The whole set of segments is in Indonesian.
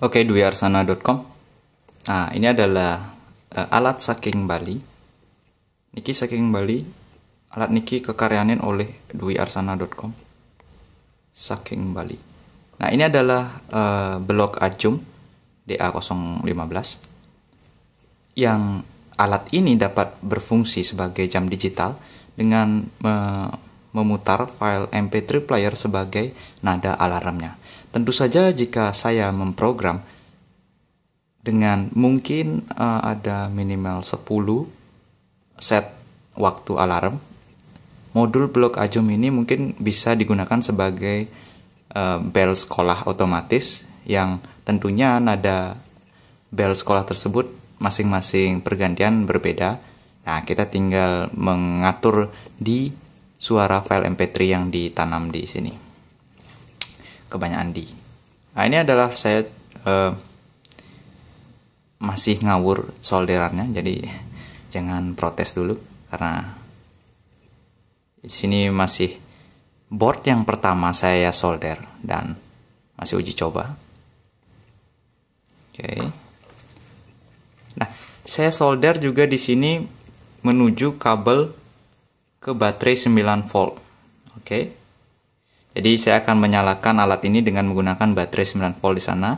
Oke, okay, dwiarsana.com. Nah, ini adalah uh, alat saking Bali. Niki saking Bali. Alat niki kekaryanin oleh dwiarsana.com. Saking Bali. Nah, ini adalah uh, blok acum DA015 yang alat ini dapat berfungsi sebagai jam digital dengan uh, memutar file MP3 player sebagai nada alarmnya. Tentu saja jika saya memprogram dengan mungkin uh, ada minimal 10 set waktu alarm, modul blok ajum ini mungkin bisa digunakan sebagai uh, bel sekolah otomatis yang tentunya nada bel sekolah tersebut masing-masing pergantian berbeda. Nah, kita tinggal mengatur di suara file mp3 yang ditanam di sini kebanyakan di nah ini adalah saya uh, masih ngawur solderannya jadi jangan protes dulu karena di sini masih board yang pertama saya solder dan masih uji coba oke okay. nah saya solder juga di sini menuju kabel ke baterai 9 volt. Oke. Jadi saya akan menyalakan alat ini dengan menggunakan baterai 9 volt di sana.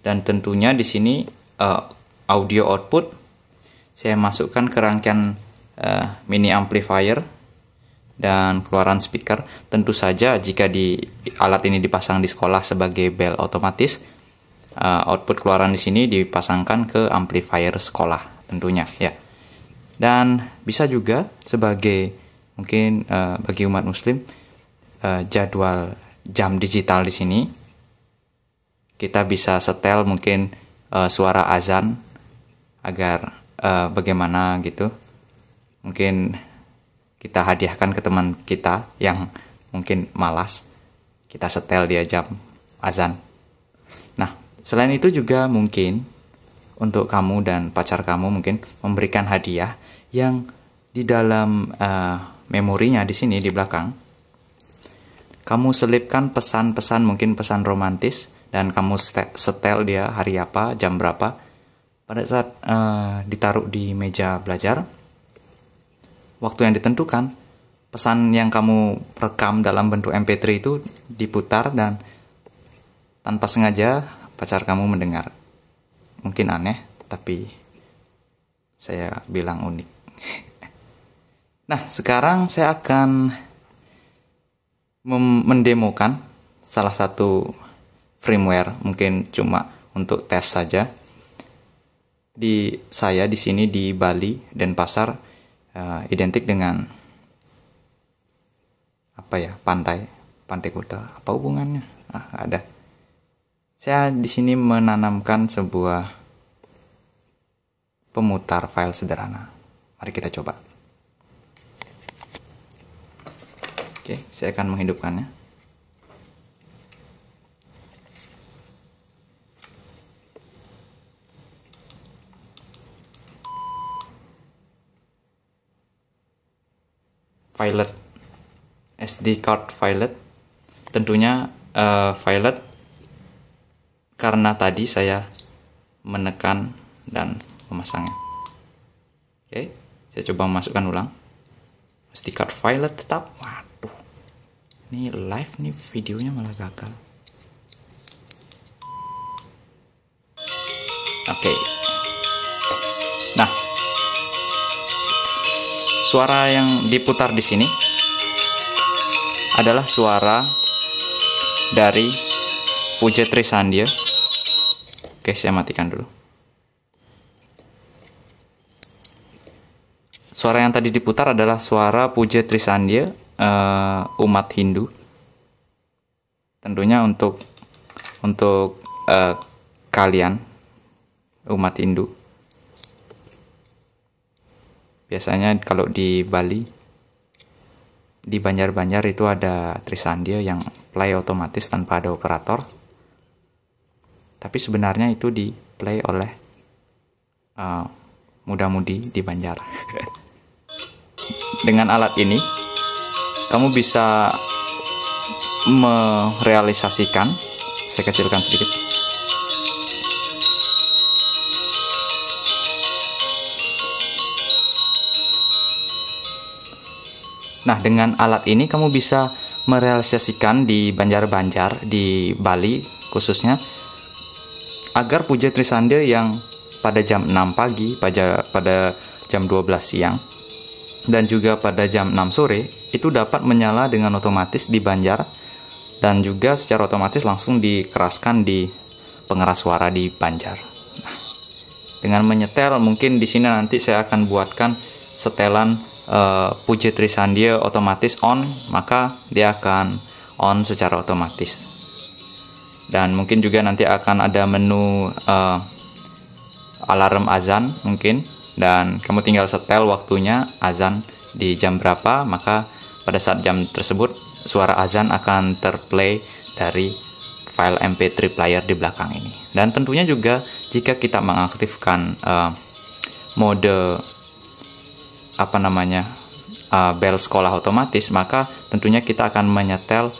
Dan tentunya di sini uh, audio output saya masukkan ke rangkaian uh, mini amplifier dan keluaran speaker. Tentu saja jika di alat ini dipasang di sekolah sebagai bell otomatis uh, output keluaran di sini dipasangkan ke amplifier sekolah tentunya ya. Dan bisa juga sebagai mungkin uh, bagi umat muslim uh, jadwal jam digital di sini kita bisa setel mungkin uh, suara azan agar uh, bagaimana gitu mungkin kita hadiahkan ke teman kita yang mungkin malas kita setel dia jam azan nah selain itu juga mungkin untuk kamu dan pacar kamu mungkin memberikan hadiah yang di dalam uh, memorinya di sini di belakang. Kamu selipkan pesan-pesan mungkin pesan romantis dan kamu setel dia hari apa, jam berapa. Pada saat uh, ditaruh di meja belajar, waktu yang ditentukan, pesan yang kamu rekam dalam bentuk MP3 itu diputar dan tanpa sengaja pacar kamu mendengar. Mungkin aneh, tapi saya bilang unik. Nah, sekarang saya akan mendemokan salah satu firmware, mungkin cuma untuk tes saja. Di saya di sini di Bali dan pasar uh, eh, identik dengan apa ya pantai, pantai kuta Apa hubungannya? Ah, ada. Saya di sini menanamkan sebuah pemutar file sederhana. Mari kita coba. Oke, saya akan menghidupkannya. Violet SD card Violet. Tentunya uh, Violet karena tadi saya menekan dan memasangnya. Oke, saya coba masukkan ulang. SD card Violet tetap. Waduh. Ini live nih videonya malah gagal. Oke. Okay. Nah. Suara yang diputar di sini adalah suara dari Puja Trisandi. Oke, saya matikan dulu. Suara yang tadi diputar adalah suara Puja Trisandia uh, umat Hindu tentunya untuk untuk uh, kalian umat Hindu biasanya kalau di Bali di Banjar-Banjar itu ada Trisandia yang play otomatis tanpa ada operator tapi sebenarnya itu di play oleh uh, eh, muda-mudi di Banjar dengan alat ini kamu bisa merealisasikan saya kecilkan sedikit Nah, dengan alat ini kamu bisa merealisasikan di banjar-banjar di Bali khususnya agar puja Trisande yang pada jam 6 pagi pada pada jam 12 siang dan juga pada jam 6 sore itu dapat menyala dengan otomatis di banjar dan juga secara otomatis langsung dikeraskan di pengeras suara di banjar. Nah, dengan menyetel mungkin di sini nanti saya akan buatkan setelan uh, Puji Trisandia otomatis on maka dia akan on secara otomatis. Dan mungkin juga nanti akan ada menu uh, alarm azan mungkin dan kamu tinggal setel waktunya azan di jam berapa maka pada saat jam tersebut suara azan akan terplay dari file MP3 player di belakang ini dan tentunya juga jika kita mengaktifkan uh, mode apa namanya uh, bel sekolah otomatis maka tentunya kita akan menyetel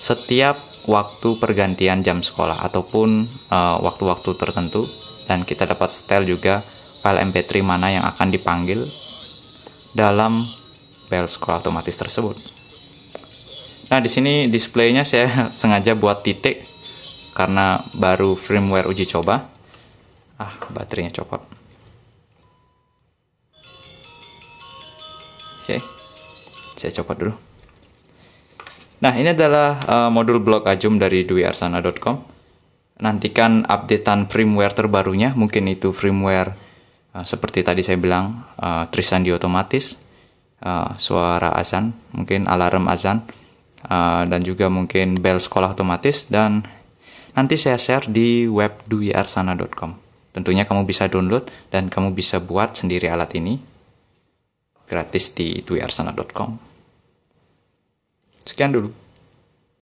setiap waktu pergantian jam sekolah ataupun eh, waktu-waktu uh, waktu -waktu tertentu dan kita dapat setel juga file MP3 mana yang akan dipanggil dalam bell scroll otomatis tersebut. Nah, di sini displaynya saya sengaja buat titik karena baru firmware uji coba. Ah, baterainya copot. Oke, saya copot dulu. Nah, ini adalah uh, modul blog Ajum dari dwiarsana.com. Nantikan updatean firmware terbarunya, mungkin itu firmware Ah, seperti tadi saya bilang, uh, ah, di otomatis, uh, suara azan, mungkin alarm azan, uh, dan juga mungkin bel sekolah otomatis. Dan nanti saya share di web duyarsana.com. Tentunya kamu bisa download dan kamu bisa buat sendiri alat ini gratis di duyarsana.com. Sekian dulu.